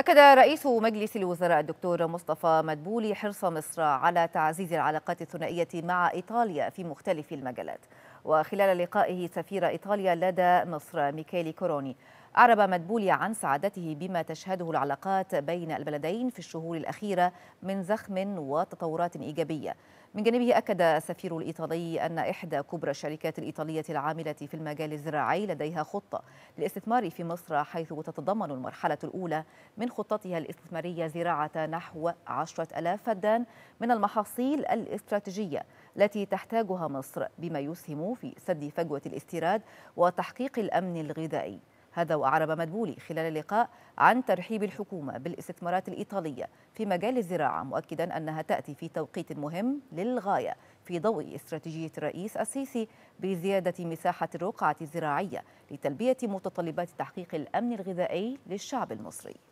أكد رئيس مجلس الوزراء الدكتور مصطفى مدبولي حرص مصر على تعزيز العلاقات الثنائية مع إيطاليا في مختلف المجالات وخلال لقائه سفير إيطاليا لدى مصر ميكيلي كوروني أعرب مدبولي عن سعادته بما تشهده العلاقات بين البلدين في الشهور الأخيرة من زخم وتطورات إيجابية من جانبه أكد السفير الإيطالي أن إحدى كبرى الشركات الإيطالية العاملة في المجال الزراعي لديها خطة للاستثمار في مصر حيث تتضمن المرحلة الأولى من خطتها الاستثمارية زراعة نحو عشرة ألاف فدان من المحاصيل الاستراتيجية التي تحتاجها مصر بما يسهم في سد فجوة الاستيراد وتحقيق الأمن الغذائي هذا وأعرب مدبولي خلال اللقاء عن ترحيب الحكومة بالاستثمارات الإيطالية في مجال الزراعة مؤكدا أنها تأتي في توقيت مهم للغاية في ضوء استراتيجية الرئيس السيسي بزيادة مساحة الرقعة الزراعية لتلبية متطلبات تحقيق الأمن الغذائي للشعب المصري